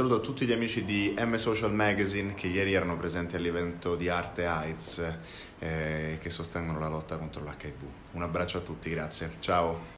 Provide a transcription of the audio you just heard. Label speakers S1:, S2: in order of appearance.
S1: saluto a tutti gli amici di M Social Magazine che ieri erano presenti all'evento di Arte AIDS eh, che sostengono la lotta contro l'HIV. Un abbraccio a tutti, grazie. Ciao!